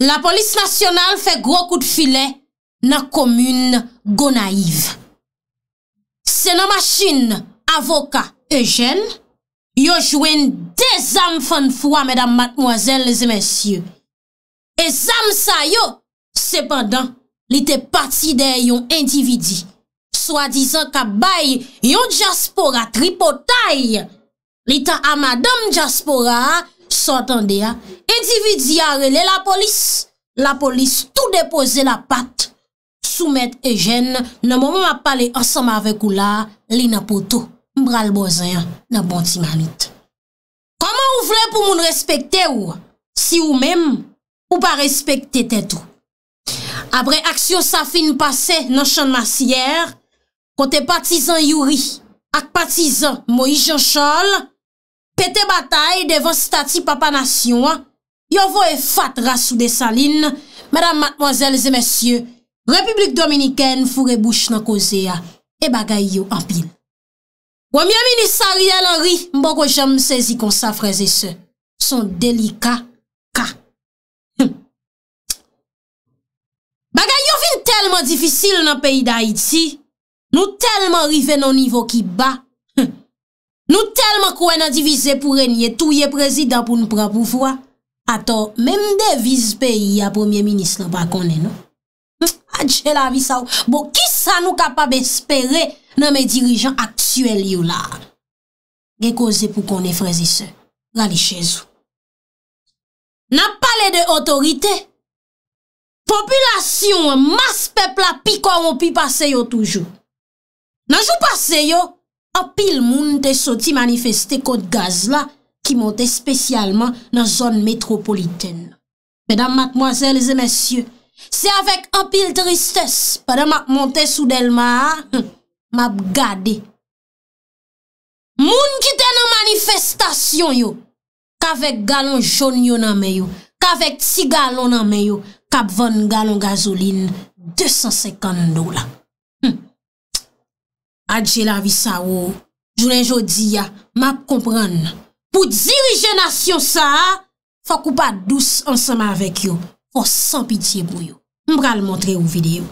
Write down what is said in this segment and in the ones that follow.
la polis nasyonal fè gro kout filè nan komun go naiv. Se nan masjin avoka e jen, yo jwen de zan fan fwa, medan matmwazel, leze men sye. E zan sa yo, sepadan, li te pati de yon individi. Swa dizan ka bay yon jaspora tripotay, li tan a madame jaspora a, Sotande a, edividzi a rele la polis. La polis tou depoze la pat soumet e jen. Nan mou mou ap pale ansama avek ou la, li na poto. Mbral bozayan, nan bonti manit. Koman ou vle pou moun respekte ou? Si ou mem, ou pa respekte tet ou? Abre aksyon sa fin pase nan chan masiyer, kote patizan yuri ak patizan Moijan Chol, pete batay devon stati papa nasyon, yo vo e fat rasou de salin, madame, madmozel, zemesye, republik dominiken fure bouch nan koze ya, e bagay yo ampil. Gwamye minisari alan ri, mbo ko jom sezi kon sa freze se, son delika ka. Bagay yo vin telman difisil nan peyi da iti, nou telman rive nan nivou ki ba, Nou telman kwen nan divize pou renyen touye prezident pou nou pran poufwa. Ato, menm de viz peyi a premier ministre pa konen nou. A dje la vi sa ou. Bo, ki sa nou kapab espere nan men dirijan aksuel yo la? Ge koze pou konen frezise. Rali che zou. Nan pale de otorite. Populasyon, mas pepla pi koron pi pase yo toujou. Nan jou pase yo. Apil moun te soti manifeste kote gaz la ki monte spesyalman nan zon metropoliten. Pedam matmoazelze mesye, se avek apil tristes, pedam ak monte soudel ma a, mab gade. Moun ki ten nan manifestasyon yo, ka vek galon joun yo nan meyo, ka vek tsi galon nan meyo, ka vwenn galon gazolin, de san sekando la. Adje la vi sa ou, jounen jo di ya, map kompran nan. Pout zirijenasyon sa a, fok ou pa dous ansama avek yo. Fos san pitiye bou yo. Mbra l montre ou videyo.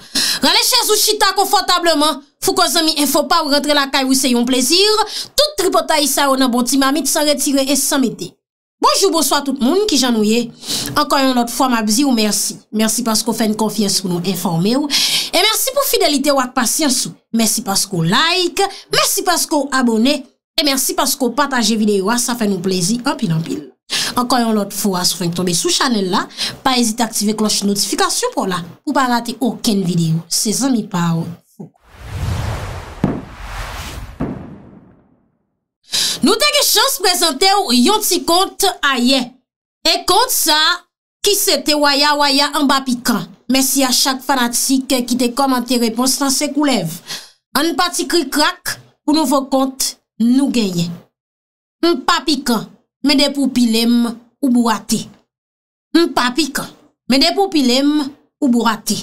Rale chèz ou chita konfotableman. Fou ko zami enfo pa ou rentre la kay wou se yon plezir. Tout tripotayi sa ou nan bonti mamit san retire et san mette. Bonjou, bonsoit tout moun ki janouye. Enkoyon lot fwa mabzi ou mersi. Mersi paskou fè n konfyes pou nou informe ou. E mersi pou fidelite ou ak pasyans ou. Mersi paskou like. Mersi paskou abone. E mersi paskou pataje videyo ou asa fè nou plezi. Anpil, anpil. Enkoyon lot fwa sou fè n tombe sou chanel la. Pa ezite aktive kloche notifikasyon pou la. Ou pa rate oken videyo. Se zan mi pa ou. Nou te ge chans prezante ou yon ti kont a ye. E kont sa ki se te waya waya an papikan. Mersi a chak fanatik ki te komante repons tan se koulev. An pati kri krak pou nou vokont nou genye. An papikan me de pou pilem ou bourate. An papikan me de pou pilem ou bourate.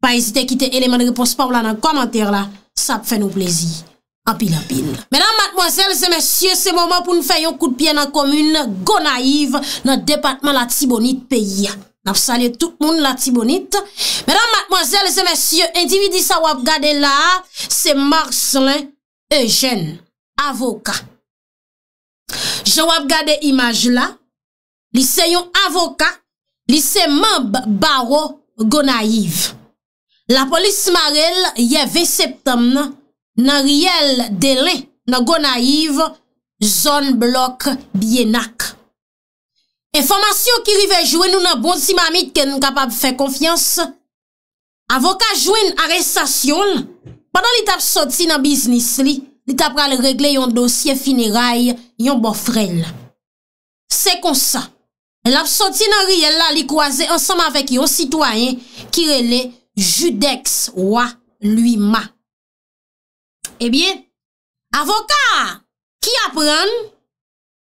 Pa esite ki te eleman repons pa ou la nan komante la. Sa pfe nou plezi. apil-apil. Mèdam matmozèl, zè mèsyè, se mòman pou nou fè yon kout piè nan komün, gò naiv nan depatman la tibonit peyi. Napsanè tout moun la tibonit. Mèdam matmozèl, zè mèsyè, individi sa wap gade la, se marslin e jèn, avoka. Je wap gade imaj la, li se yon avoka, li se mòm baro gò naiv. La polis marel, yè vè septemn, nan riyel dele nan go naiv zon blok biye nak. Enfomasyon ki rive jwen nou nan bon si mamit ken nou kapap fe konfians. Avokat jwen arestasyon, padan li tap soti nan biznis li, li tap pral regle yon dosye finiray yon bo frel. Se kon sa, l ap soti nan riyel la li kwaze ansanman vek yon sitwayen ki rele judex wa lui ma. Ebyen, avokat ki apren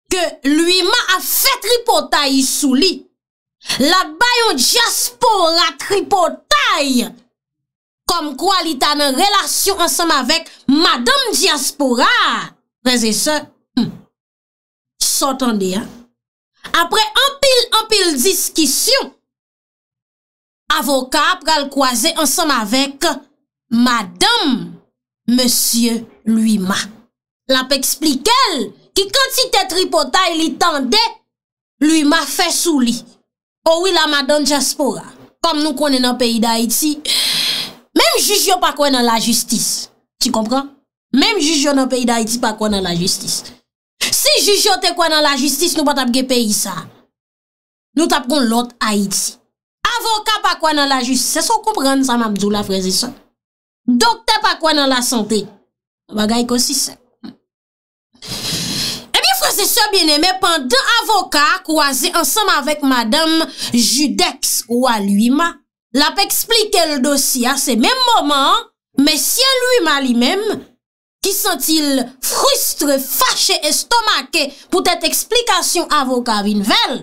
ke lui ma a fet ripotay sou li. La bayon diaspora ripotay kom kwa li tanen relasyon ansem avek madame diaspora. Prese hmm, se, sotan de ya. Apre anpil anpil diskisyon, avokat pral kwaze ansem avek madame diaspora. Monsie lui ma La pe eksplike el Ki konti tetri pota ili tende Lui ma fe souli Ouwi oh la madan jaspora Kom nou konen an peyi da iti Mem jujyon pa kwen an la justis Ti kompran? Mem jujyon an peyi da iti pa kwen an la justis Si jujyon te kwen an la justis Nou pa tapge peyi sa Nou tapgon lot a iti Avoka pa kwen an la justis Se sou kompran sa mam djou la freze son Dokte pa kwen nan la sante. Bagay konsisek. E mi fwese se bieneme, pandan avoka kwa ze ansanm avek madame Judex ou aluima, la pe eksplike l dosi a se menm moman, me sien luima li menm, ki sentil frustre, fache, estomake, pou tete eksplikasyon avoka vinvel,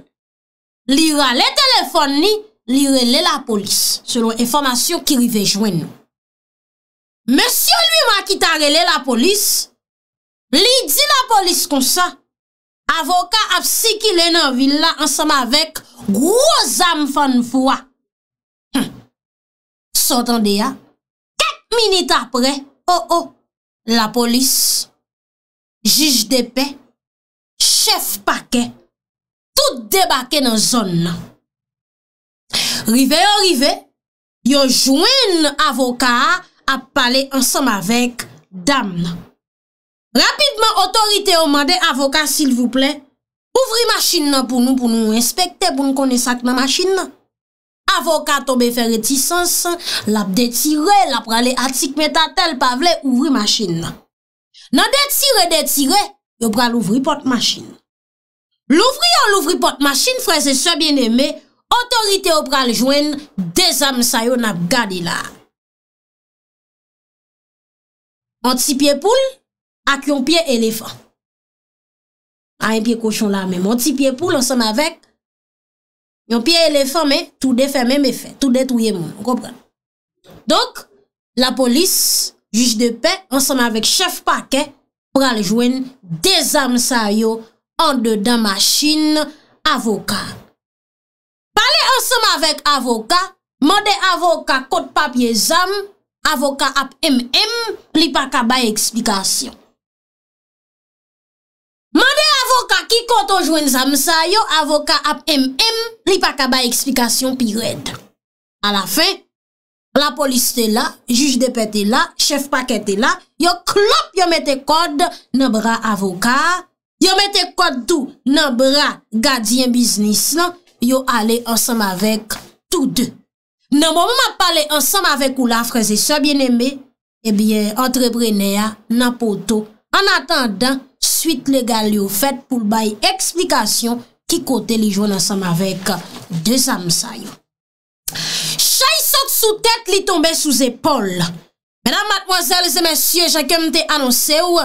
li rele telefon ni, li rele la polis, selon informasyon ki rivejwen nou. Mèsyon lwi ma ki tarele la polis, li di la polis kon sa, avoka ap si ki lè nan villa ansam avèk groz am fan fwa. Oh, oh, Sotan de ya, ket minute apre, ho ho, la polis, jij de pe, chef pa ke, tout debake nan zon nan. Rive yo rive, yo jwen avoka a, ap pale ansam avek dam nan. Rapidman, otorite o mande, avokat, sil vouple, ouvri machin nan pou nou, pou nou inspekte, pou nou kone sak nan machin nan. Avokat tobe fere tisans, lap detire, lap prale atik metatel, pavle, ouvri machin nan. Nan detire, detire, yo prale ouvri pot machin. Louvri yo louvri pot machin, freze se bien eme, otorite yo prale jwen, dezam sayon ap gadi la. Mon ti piye poule ak yon piye elefan. A yon piye kouchon la, men mon ti piye poule, yon piye elefan, men tout detouye moun. Donk, la polis, juche de pe, an son avèk chef pa ke, pou alè jwen desam sa yo, an de dan machine, avoka. Palè an son avèk avoka, man de avoka kote papye zanm, Avokat ap M.M. li pa ka bay eksplikasyon. Mande avokat ki koto jwen zamsa yo, avokat ap M.M. li pa ka bay eksplikasyon pi red. A la fin, la polis te la, juj de pet te la, chef pa ke te la, yo klop yo mette kod nan bra avokat, yo mette kod tou nan bra gadyen biznis nan, yo ale ansam avek tou de. nan moun mwen pale ansam avek ou la freze se eh bien eme e bie entrebrenè a nan poto an atandan suite le gal yo fèt pou l bayi eksplikasyon ki kote li joun ansam avek de zamsay chay sot sou tèt li tombe sou zépol menan matmozèl zè mèsyè jè kem te anonsè ou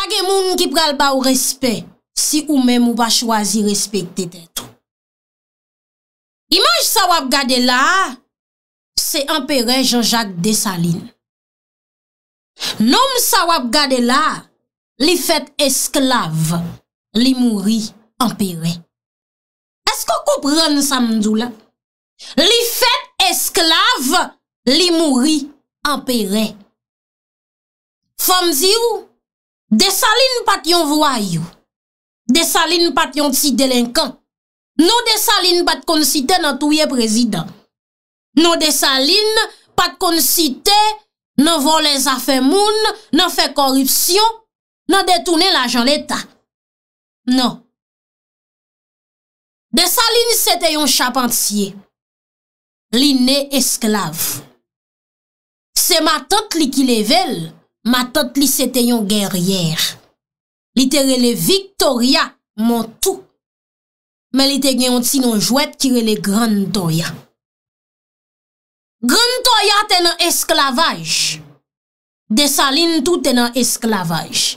pake moun ki pral ba ou respè si ou mè mou ba chwazi respèk te tètou Imanj sa wap gade la, se emperen Jean-Jacques Dessalines. Nom sa wap gade la, li fet esklave, li mouri emperen. Esko koup ron sa mdou la? Li fet esklave, li mouri emperen. Fom zi ou, Dessalines pat yon vwa yo. Dessalines pat yon ti delinkan. Non de sa lin pat kon site nan touye prezident. Non de sa lin pat kon site nan volen zafen moun, nan fe korupsyon, nan detounen la jan l'Etat. Non. De sa lin seteyon chapanciye. Li ne esklave. Se ma tot li ki le vel, ma tot li seteyon geryer. Li terele Victoria, mon tou. men li te gen yon tsi nou jwet kire le Grand Toya. Grand Toya ten an esklavaj. Desaline tou ten an esklavaj.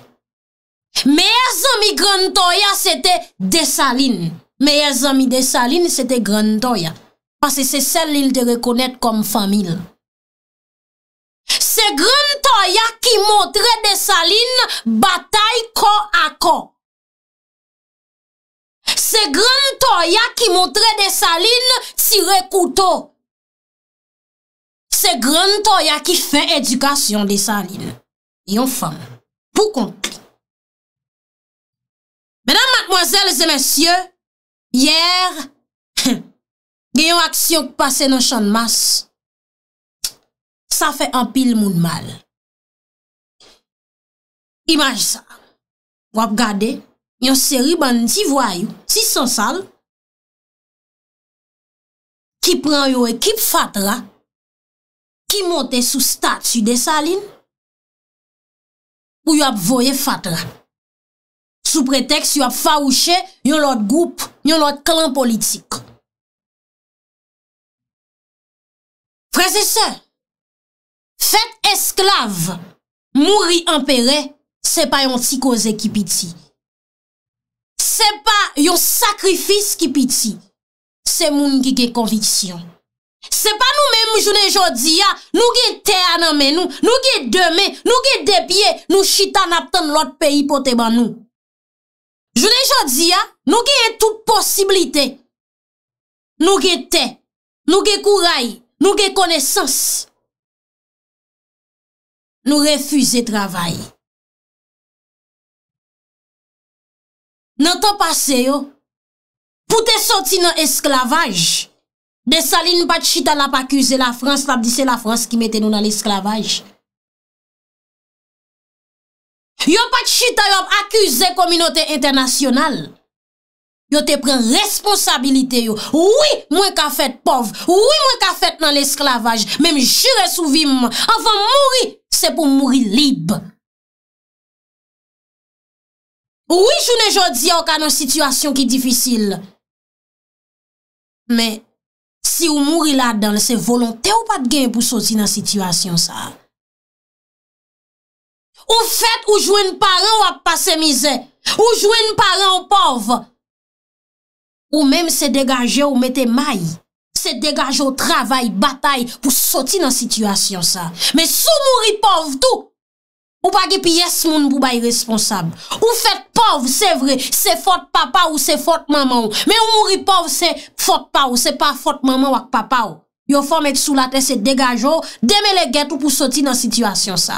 Meye zami Grand Toya, se te Desaline. Meye zami Desaline, se te Grand Toya. Pase se sel li te rekonet kom famil. Se Grand Toya ki motre Desaline, batay ko a ko. Se gran to ya ki montre de salin si rekouto. Se gran to ya ki fe edukasyon de salin. Yon fam pou konkli. Mèdam matmozèl zè mèsyè, yèr, gen yon aksyon kou pase nan chanmas, sa fe ampil moun mal. Imaj sa, wap gade, yon seri ban ti vwayou, ti sansal, ki pran yon ekip fatla, ki monte sou statu de salin, pou yon ap voye fatla. Sou preteks yon ap farouche yon lot group, yon lot klan politik. Prese se, fet esklave, mouri ampere, se pa yon ti koze ki piti. Se pa yon sakrifis ki piti, se moun ki ge konviksiyon. Se pa nou men mou jounen jodi ya, nou ge te ananmen nou, nou ge deme, nou ge depye, nou chitan apten lot peyi pote ban nou. Jounen jodi ya, nou ge yon tout posibilite. Nou ge te, nou ge kouray, nou ge konesans. Nou refuze travay. Nan ton pase yo, pou te soti nan esklavaj, de sali nou pat chita la pa akuse la Frans, la di se la Frans ki mette nou nan esklavaj. Yo pat chita yo akuse kominote internasyonal, yo te pren responsabilite yo. Ouye mwen ka fet pov, ouye mwen ka fet nan esklavaj, men jure souvi mwen. Afan mouri, se pou mouri libe. Ouwi chou ne jodi okan an sitwasyon ki difisil. Men, si ou mouri la dan, se volonte ou pat gen pou soti nan sitwasyon sa. Ou fet ou jwen paran ou ap pase mize. Ou jwen paran ou pov. Ou men se degaje ou mette may. Se degaje ou travay, batay pou soti nan sitwasyon sa. Men, sou mouri pov tou. Ou pa ge pi yes moun pou bay responsable. Ou fèt pov, sè vre, sè fòt papa ou sè fòt mama ou. Me ou mouri pov, sè fòt papa ou, sè pa fòt mama ou ak papa ou. Yo fòm et sou la tè sè degajo, deme le gèt ou pou soti nan situasyon sa.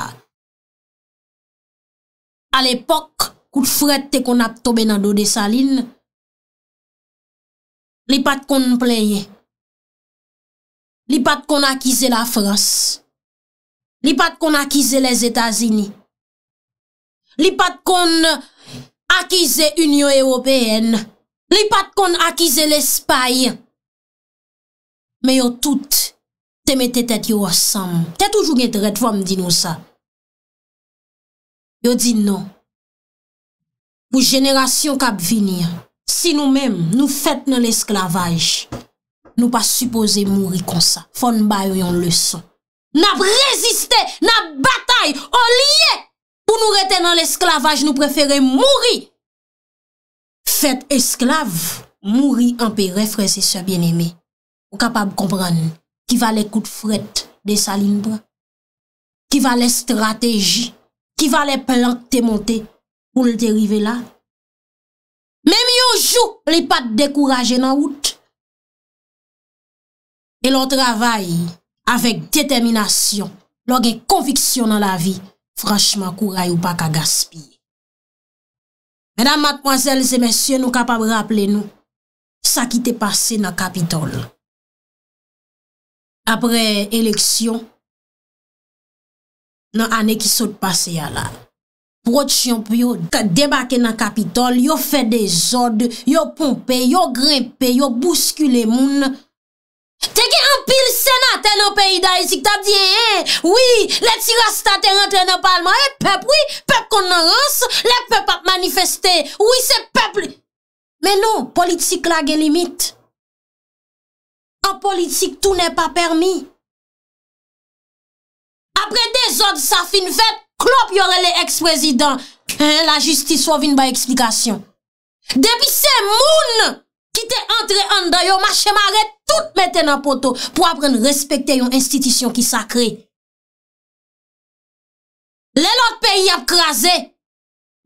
A l'epok, kout fred te kon ap tobe nan do de salin. Li pat kon pleye. Li pat kon akize la frans. Li pat kon akize les Etats-Unis. Li pat kon akize Union Européenne. Li pat kon akize l'Espagne. Me yo tout teme te tet yo asam. Te toujou gen tret vwam di nou sa. Yo di nou. Ou jenerasyon kap vini. Si nou men nou fet nou l'esklavaj. Nou pa suppose mouri kon sa. Fon ba yo yon leson. N ap reziste, n ap batay, an liye pou nou reten nan l esklavaj, nou prefere mouri. Fet esklav, mouri an pe refreze sa bien eme, ou kapab kompran ki va le kout fret de sa limbra, ki va le strategi, ki va le plan te monte pou l terive la. Memi yo jou li pat dekouraje nan wout, avèk detèminasyon, logè e konviksyon nan la vi, franschman kou ray ou pa kagaspi. Mèdam, matmwazèl, zè mèsyon, nou kapab rapple nou, sa ki te pase nan kapitol. Apre eleksyon, nan anè ki sote pase ya la, protsyon pou yo debake nan kapitol, yo fè de zòd, yo pompè, yo grempè, yo bouskule moun, Teke anpil senat eno peyi da etik, tab diye en, eh? oui, le tirastate rentre eno palman, e pep, oui, pep kon nan rous, le pep ap manifesté, oui, se pep... Men nou, politik la gen limit. An politik, tou ne pa permis. Apre de zod sa fin vet, klop yore le eks prezident. La justis wavine ba eksplikasyon. Depi se moun, ki te antre an dan yo, mache mare tout mette nan poto, pou apren respekte yon institisyon ki sa kre. Le lot peyi ap kraze,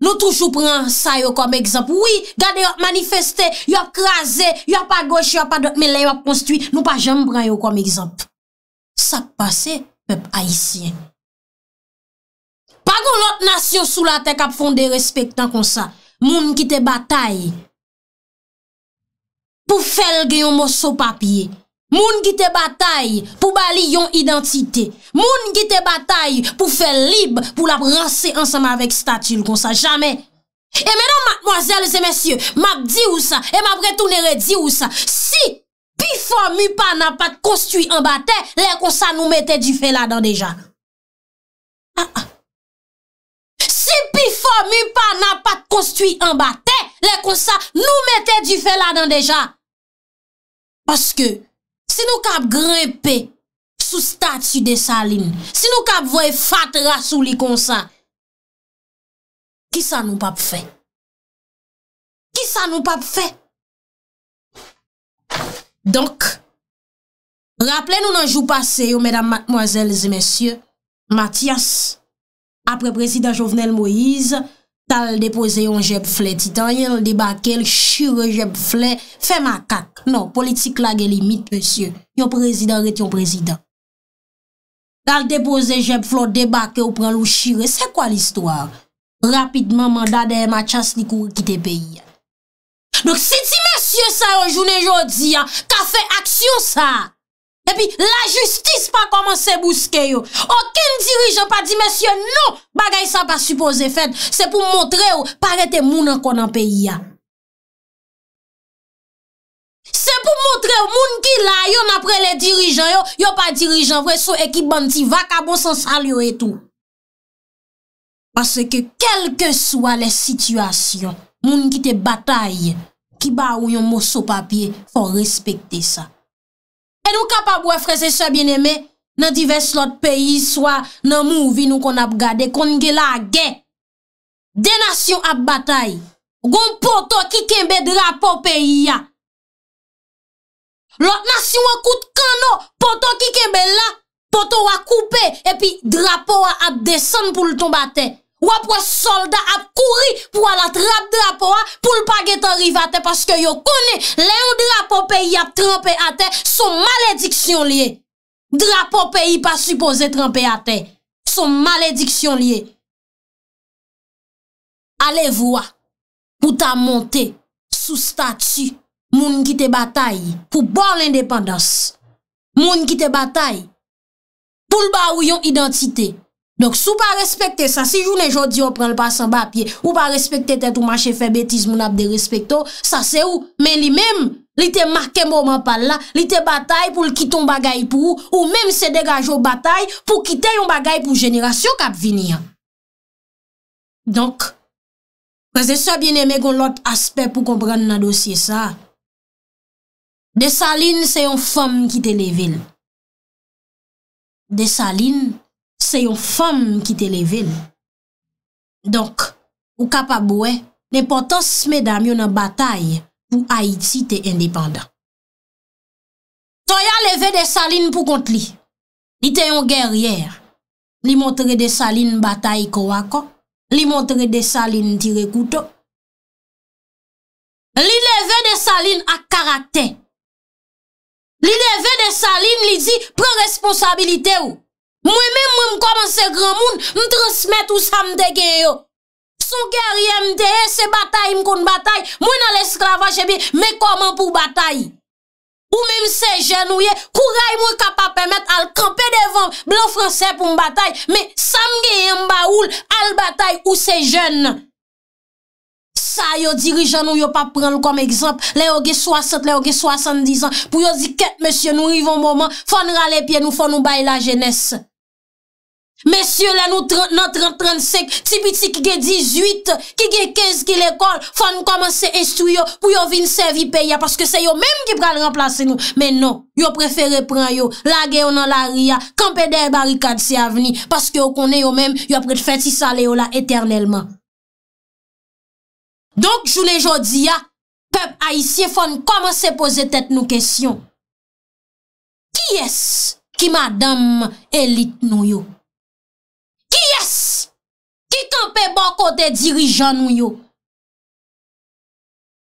nou toujou pran sa yo kom ekzamp. Oui, gade yo ap manifeste, yo ap kraze, yo ap a goche, yo ap a do, me le yo ap konstuit, nou pa jem pran yo kom ekzamp. Sa pase, pep haisyen. Pa goun lot nasyon sou la tek ap fonde respekte tan kon sa, moun ki te batay, pou fel gen yon moso papye. Moun gite batay pou bali yon identite. Moun gite batay pou fel libe, pou la pranse ansama vek statil kon sa jame. E menon, madmoazel, zemesye, mab di ou sa, e mab retounere di ou sa, si pifo mipa nan pat kostwi an bate, lè kon sa nou mette di fel adan deja. Ah, ha, ah. ha. Si pifo mipa nan pat kostwi an bate, Le konsan nou mette di fe la dan deja. Paske, si nou kap grepe sou statu de salin, si nou kap voy fatra sou li konsan, ki sa nou pap fe? Ki sa nou pap fe? Donk, rappele nou nan jou pase yo, mèdam, mwazèl, zè mèsyè, Matyas, aprepresident Jovenel Moïse, Tal depoze yon jeb fle titan, yon debake, yon shire jeb fle, fe makak. Non, politik lag e limit, monsye. Yon prezident ret yon prezident. Tal depoze jeb fle, debake, yon prezident, yon shire, se kwa l'histoire? Rapidman mandade e ma chas ni kou ki te peyi. Dok si ti monsye sa yon jounen jodi, ka fe aksyon sa? E pi la justis pa koman se bouske yo. Okin dirijan pa di mensyon no bagay sa pa supose fed. Se pou montre yo parete moun an konan peyi ya. Se pou montre yo moun ki la yon apre le dirijan yo. Yo pa dirijan vwe sou ekip banti vakabo san sal yo etou. Pase ke kelke sou a le sityasyon moun ki te bataye ki ba ou yon mou so papye fon respekte sa. E nou kapab wè fwese sebyen eme nan divers lot peyi, swa nan mouvi nou kon ap gade, kon nge la ge. De nasyon ap batay, goun poto ki kembe drapo peyi ya. Lot nasyon wakout kano, poto ki kembe la, poto wakoupe, epi drapo wap ap desen pou louton batey. Ou ap wè soldat ap kouri pou wè la trap drapo wè pou l'pa gèt anri vate Paske yo konè lè yon drapo peyi ap trempè ate son malediksyon liye Drapo peyi pa suppose trempè ate son malediksyon liye Alev wè pou ta monte sou statu moun ki te batay Pou bon l'independans moun ki te batay Poul ba ou yon identite Donk sou pa respekte sa, si jounen jodi ou pren le pasan ba apye, ou pa respekte tet ou manche fe betiz moun ap de respekte ou, sa se ou, men li mem, li te marke mouman pal la, li te batay pou l kiton bagay pou ou, ou mem se degaj ou batay pou kite yon bagay pou jenirasyon kap vini an. Donk, prese so bien eme kon lot aspe pou kompren nan dosye sa, de saline se yon fom kite le vil. De saline, se yon fòm ki te leve lò. Donk, ou kapabouè, ne potos me dam yon batay pou Haiti te indépenda. Ton yon leve de salin pou kont li, li te yon geryer, li montre de salin batay kowako, li montre de salin tire kouto, li leve de salin ak karate, li leve de salin li di pre responsabilite ou. Mwen men mwen mwen koman se gran moun, mwen transmet ou sa mde genyo. Son keryem de se batay mkon batay, mwen nan l'eskravache bi, mwen koman pou batay. Ou men mse jen ou ye, kou ray mwen kapap emet al kampen devan blan franse pou mbatay, me sa mge yon baoul al batay ou se jen. Sa yo dirijen ou yo pa pran l kom ekzamp, le yo ge 60, le yo ge 70 an, pou yo di ket monsye nou rivon moman, fon rale pye nou fon nou bay la jenese. Mesye la nou 30-35, ti biti ki ge 18, ki ge 15 ki l'ekol, foun komanse estou yo pou yo vin sevi peya. Paske se yo menm ki pran remplase nou. Men non, yo preferen pran yo, lage yo nan la ria, kampe der barikad se avni. Paske yo konen yo menm, yo prete feti sale yo la eternelman. Donk jounen jodi ya, pep a isye foun komanse pose tet nou kesyon. Ki es ki madame elit nou yo? pe bon kote dirijan nou yo.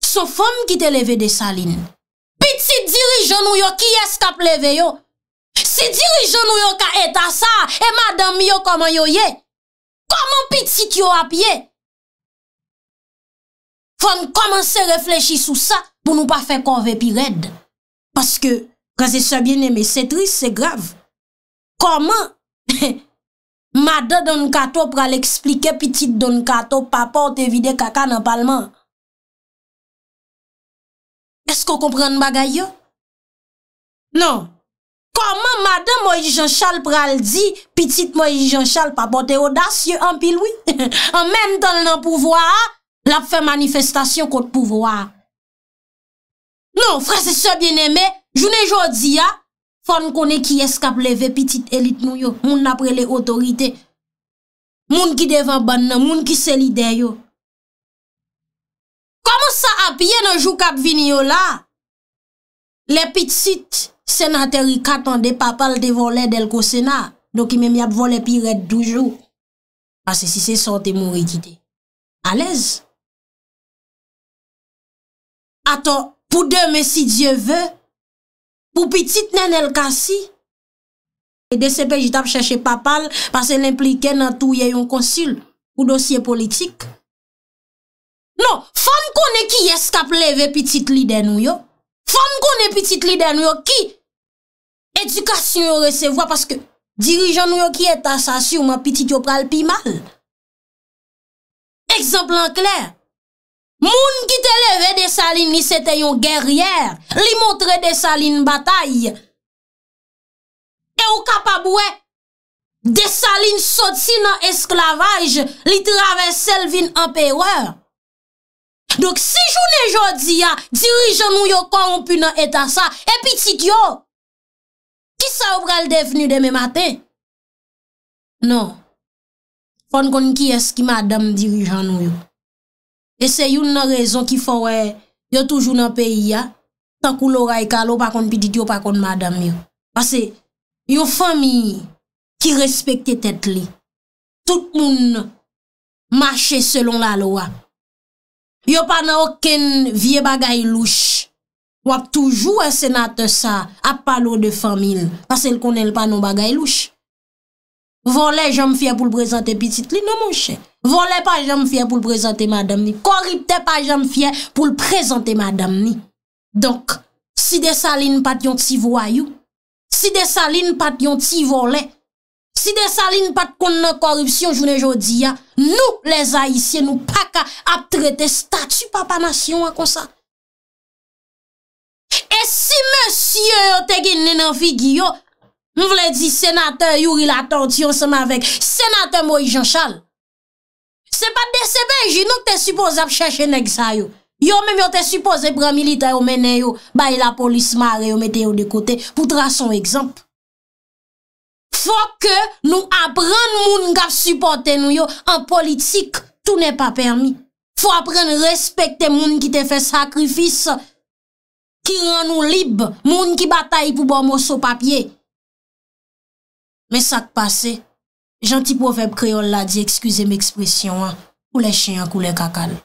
Sou fom ki te leve de salin. Pit si dirijan nou yo, ki eskap leve yo? Si dirijan nou yo ka etasa, e madam yo koman yo ye? Koman pit si tyo ap ye? Fon koman se reflechi sou sa, pou nou pa fe konve pi red. Paske, raze sa bien eme, se tris, se grav. Koman? Koman? Mada don kato pral explike, pitit don kato, papote vide kaka nan palman. Esko komprende bagay yo? Non, koman mada moji Jean-Charles pral di, pitit moji Jean-Charles papote odas, yo an pilwi? An men don nan pouvoi, la pou fe manifestasyon kote pouvoi. Non, frase se bieneme, jounen jodi ya. Fon kone ki eskap leve pitit elit nou yo, moun apre le otorite. Moun ki devan ban nan, moun ki seli de yo. Komo sa ap ye nan jou kap vini yo la? Le pitit senateri katan de papal de volet del ko sena. Dok ime mi ap volet pi red doujou. Pase si se sante moun rejite. A lez. Ato, pou de me si Diyo vey. pou pitit nen el kansi. E de sepejit ap cheshe papal, pase l'implike nan tou ye yon konsil, pou dosye politik. Non, fan konen ki yes ka pleve pitit lider nou yo, fan konen pitit lider nou yo ki, edukasyon yo resevoa, paske dirijan nou yo ki etan sasyon, man pitit yo pral pi mal. Eksemple an klèr, Moun ki te leve de salin ni sete yon geryer, li montre de salin batay. E ou kapabwe, de salin soti nan esklavaj, li traves selvin anpeywe. Dok si jounen jodi ya, dirijan nou yo koron pu nan etasa, epi tit yo, ki sa ou pral devenu deme maten? Non. Fon kon ki eski madam dirijan nou yo. E se yon nan rezon ki fwa wè yo toujou nan peyi ya, tan kou loray ka lopakon pitit, lopakon madam yo. Pase, yon fami ki respekte tet li. Tout moun mache selon la lowa. Yo pa nan oken vie bagay louche. Wap toujou wè senate sa apalou de famil. Pase, l konen l panon bagay louche. Vole, jom fya pou l prezante pitit li nan monshe. volè pa jèm fè pou l'prezantè madame ni, koripte pa jèm fè pou l'prezantè madame ni. Donk, si de salin pat yon ti voyou, si de salin pat yon ti volè, si de salin pat kont nou korupsyon jounè jodi ya, nou lè zaïsye nou paka ap tretè statu papanasyon an konsa. E si monsye yo te gen nenan fi giyo, nou vle di senatè yow il atant yon seman vek, senatè mou i janshal, Se pa de sebeji nou te supose ap chèche nek sa yo. Yo mèm yo te supose brè milite yo mène yo. Baye la polis mare yo mète yo de kote. Poutra son ekzamp. Fò ke nou apren moun gap supporte nou yo. An politik, tout nè pa permi. Fò apren respecte moun ki te fè sakrifis. Ki ren nou lib. Moun ki bataye pou bò bon mò so papye. Mè sa k'pasey. Gentil profep kreol la di, ekskuse m ekspresyon an, pou le chen an, pou le kakal.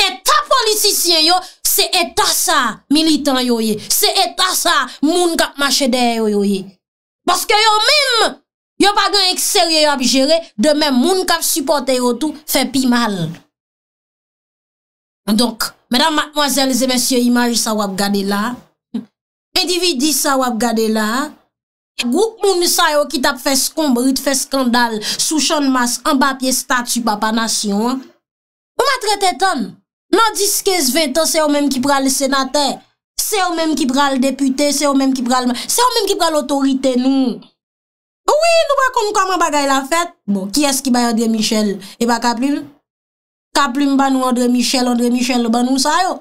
Eta politisyen yo, se eta sa, militant yo ye, se eta sa, moun kap machede yo yo ye. Baske yo mime, yo pa gen ekserye yo ap jere, de mè moun kap supporte yo tou, fe pi mal. Donk, mèdam matmoazèl zè mèsyè imaj sa wap gade la, individi sa wap gade la, Gouk moun sa yo ki tap fè skombe, rite fè skandal, sou chan mas, an bapye statu, pa pa nasyon. Ou ma trete ton? Nan 10, 15, 20 an, se yo mèm ki pra le senate, se yo mèm ki pra le depute, se yo mèm ki pra l'autorite nou. Ouwi, nou wakom koman bagay la fèt? Bon, ki es ki bay Andre Michel? E ba kaplume? Kaplume ban nou Andre Michel, Andre Michel, le ban nou sa yo?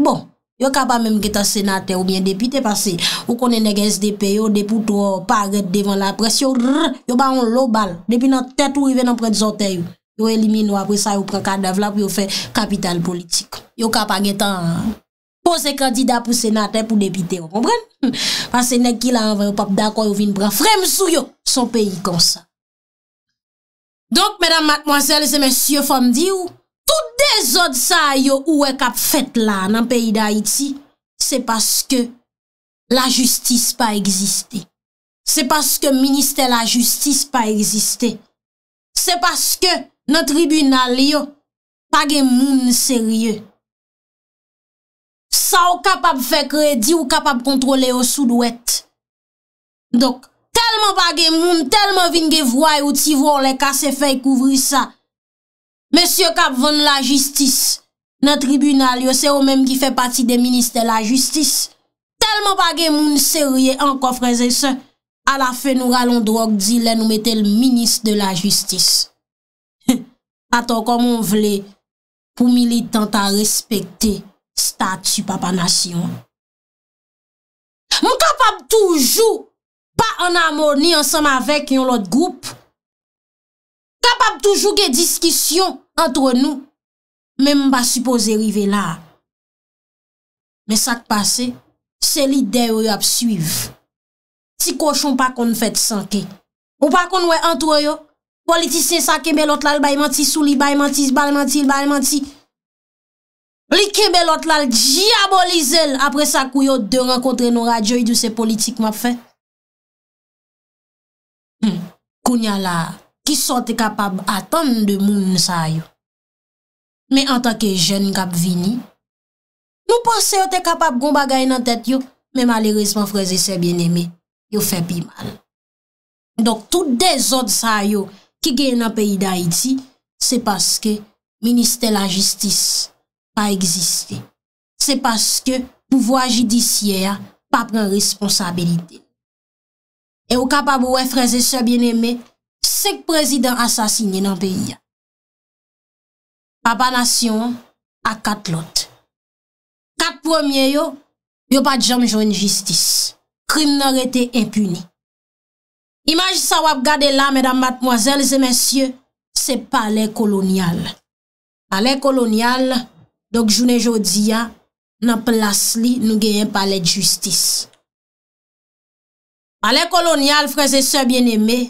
Bon. Yo ka pa mèm gèta senatè ou mèm depite Pase ou konè nè gèse depè yo Depoutou ou paret devan la pres yo Yo ba yon lo bal Depi nan tèt ou yon ven nan predzotè yo Yo elimine yo apre sa yo pran kardav la Pou yo fè kapital politik Yo ka pa gèta Pose kandidat pou senatè ou depite yo Pase nè ki la anvè yo pap d'akoy Yo vin pran frem sou yo Son peyi kon sa Donk mèdam matmoasèl Se mèsyè fèm di yo Ou de zot sa yo ou e kap fet la nan peyi da iti Se paske la justis pa egziste Se paske minister la justis pa egziste Se paske nan tribunal yo Page moun serye Sa ou kapap fe kredi ou kapap kontrole osu dwet Dok telman page moun telman vinge vwa Ou ti vwa ou le kase fe kouvri sa Monsye kap von la justis, nan tribunal yo se o menm ki fe pati de minist de la justis, telman pa gen moun serye anko freze se, ala fe nou ralon drok di len nou metel minist de la justis. Ato komon vle pou militant a respekte statu papanasyon. Moun kap ap toujou pa anamoni ansam avek yon lot group, Toujou ge diskisyon antre nou, men mba suppose rive la. Men sak pase, se li deyo yo ap suiv. Ti koshon pa kon fèt sanke. Ou pa kon we antre yo, politisyen sa kemelot lal baymanti, souli baymanti, zbarmanti, lbarmanti. Li kemelot lal diabolizel apre sa kou yo de renkontre nou radyoy diw se politik mwap fè. Hmm. Kounya la, ki son te kapab a ton de moun sa yo. Me an tanke jen kap vini, nou pan se yo te kapab gomba gay nan tet yo, men mali resman freze se bien eme, yo fe pi man. Donk tout de zot sa yo, ki gay nan peyi da iti, se paske minister la justis pa egziste. Se paske pouvoi jidisiye pa pren responsabilite. E yo kapab ouwe freze se bien eme, Sèk prezidant asasini nan pe yon. Pa ba nasyon, a kat lot. Kat premier yo, yo pa djam joun justice. Krim nan rete impuni. Imaj sa wap gade la, medan matmoazel, zè men sye, se pale kolonyal. Pale kolonyal, dok jounen jodi ya, nan plas li, nou genyen pale justice. Pale kolonyal, freze sè bien eme,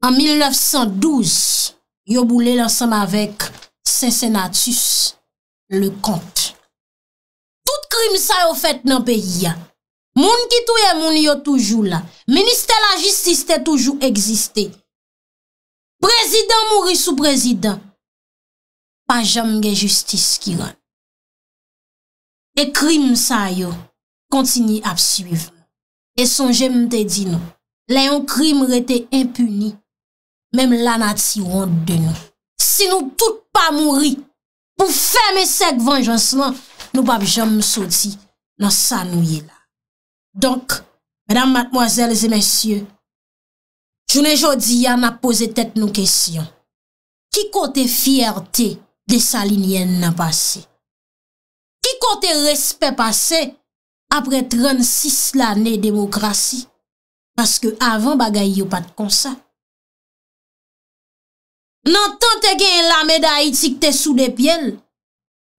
An 1912, yo boule lansam avek Sensenatus, le kont. Tout krim sa yo fet nan peyi ya. Moun ki touye moun yo toujou la. Ministè la jististe toujou egziste. Prezident mouri sou prezident. Pa jam gen jistis ki ran. E krim sa yo kontini ap suiv. E son jem te di nou. Mem lan ati ronde de nou. Si nou tout pa mouri, pou fèmè sek venjansman, nou pap jom msoti nan sa nouye la. Donk, mèdam matmoazèl zè mèsyè, jounè jodi ya nan pose tèt nou kèsyon. Ki kote fiertè de sa linye nan pase? Ki kote respè pase apre 36 lanè demokrasi? Paske avan bagay yo pat konsa, Nan tan te gen yon lame da itik te sou de piel.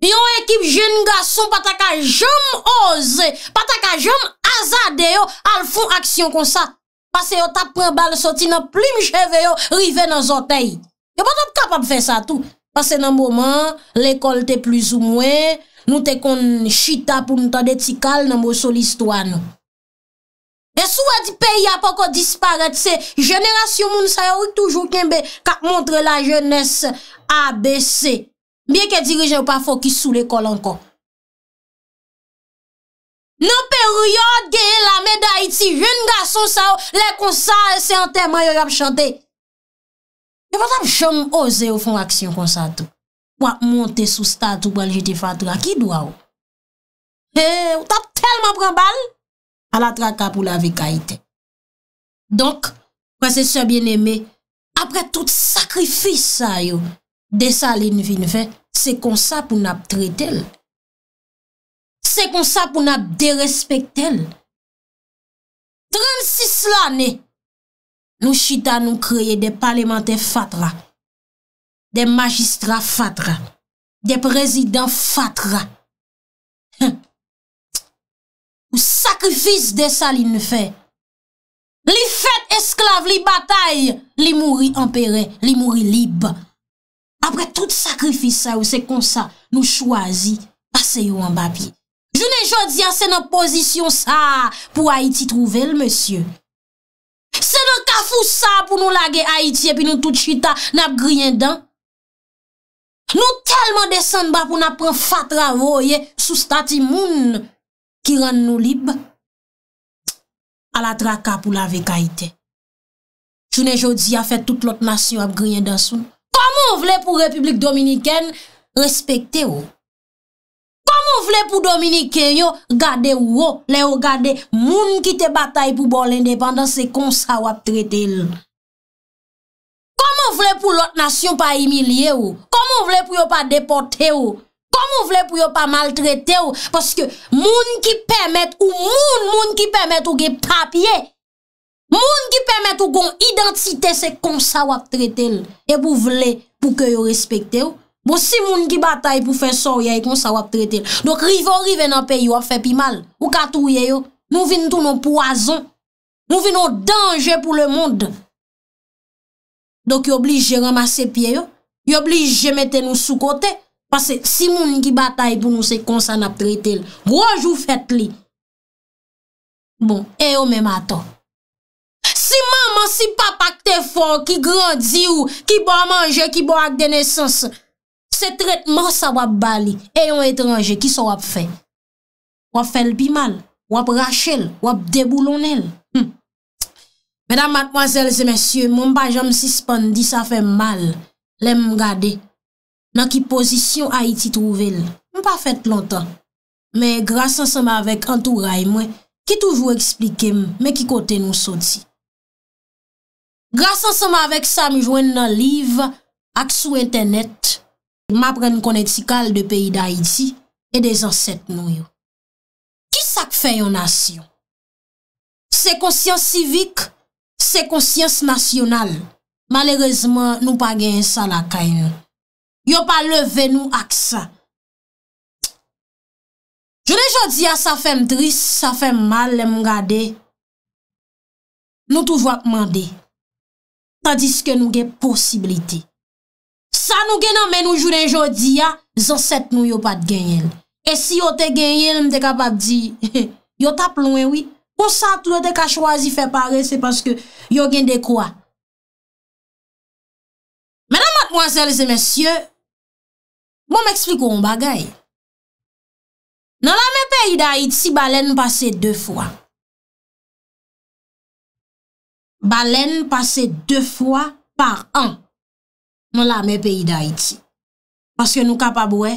Yon ekip jen nga son pata ka jom oze, pata ka jom azade yo al fon aksyon kon sa. Pase yo tap pre bal soti nan plim cheve yo rive nan zotey. Yo pata te kapap fe sa tou. Pase nan mouman, l'ekol te plus ou mouen, nou te kon chita pou nou ta detikal nan mouso l'istouan. Yè e sou wè di pe yè pou kò disparèt se jenèrasyon moun sa yò wè toujò kèmbe kak montre la jènesse a, b, c. Mbyè kè dirijè wè pa fò ki sou lè kol ankon. Nè peryò gè yè la mè d'Haïti, jèn gasson sa wè konsan se yon teman yò wè ap chante. Yè wè tap chèm ose wè fon aksyon konsan tou. Wè ap monte sou statou ban jè te fatou la ki dou wè wè. Yè wè tap telman pran bal. A la traka pou la veka ite. Donk, prese sè bien eme, apre tout sakrifis sa yo, de sa lin vin fe, se kon sa pou nap tre tel. Se kon sa pou nap de respet tel. 36 l'anè, nou chita nou kreye de palemente fatra. De magistra fatra. De prezident fatra. Hèm. Ou sakrifis de sa li nou fe. Li fet esklav, li batay, li mouri empere, li mouri libe. Apre tout sakrifis sa ou se konsa, nou chwazi, ase yo an bapye. Jounen jodia se nou posisyon sa pou Haiti trouvel, monsye. Se nou kafou sa pou nou lage Haiti e pi nou tout chita nap griyendan. Nou telman desan ba pou nap pran fat ravoye sou stati moun. Ki ran nou libe, ala traka pou la veka ite. Choune joudzi a fet tout lot nasyon ap griye dansoun. Koman vle pou Republik Dominiken respekte ou? Koman vle pou Dominiken yo gade ou ou? Le ou gade moun ki te batay pou bol indepandan se konsa wap trete el? Koman vle pou lot nasyon pa imilye ou? Koman vle pou yo pa depote ou? Kom ou vle pou yo pa mal trete ou? Paske moun ki pemet ou moun moun ki pemet ou ge papye. Moun ki pemet ou kon identite se konsa wap trete ou. E pou vle pou ke yo respekte ou. Bo si moun ki batay pou fe son ya yon konsa wap trete ou. Dok rivo rive nan pe yo a fe pi mal. Ou katou ye yo. Moun vin tout nou poason. Moun vin nou denje pou le moun. Dok yo blije remase pie yo. Yo blije jemete nou sou kote. Pase, si moun ki batay pou nou se konsan ap trete l, broj ou fet li. Bon, e yo men mato. Si moun, man, si pa pakte fò, ki gròd zi ou, ki bo a manje, ki bo ak denesans, se trete mò sa wap bali, e yon etranje ki so wap fe. Wap fel bi mal, wap rachel, wap deboulonel. Hm. Medan matmoazèl zi mèsyè, moun pa jom si spon di sa fe mal, lem mga dey. nan ki pozisyon Haiti trouvel. Mwen pa fèt lontan. Mwen grasa anseman avèk antouray mwen ki toujou eksplike mwen men ki kote nou so di. Grasa anseman avèk sa mwen jwen nan liv ak sou internet mwen apren konetikal de peyi d'Haiti e de zanset nou yo. Ki sak fè yon asyon? Se konsyans sivik, se konsyans nasyonal. Malerezman nou pa gen sa la kayon. yo pa leve nou aksan. Jouden jodia sa fe m dris, sa fe mal, le m gade, nou touvo ak mande, tandis ke nou gen posibilite. Sa nou gen nan men nou joden jodia, zan set nou yo pat genyen. E si yo te genyen, m te kapap di, yo tap loun, pou sa toute te ka chwazi fe pare, se paske yo gen dekwa. Menan mat mwazel se mesye, Moun m'eksplik ou m'bagay. Nan la mè peyi da Haiti, balen pase de fwa. Balen pase de fwa par an. Nan la mè peyi da Haiti. Panske nou kapabwe,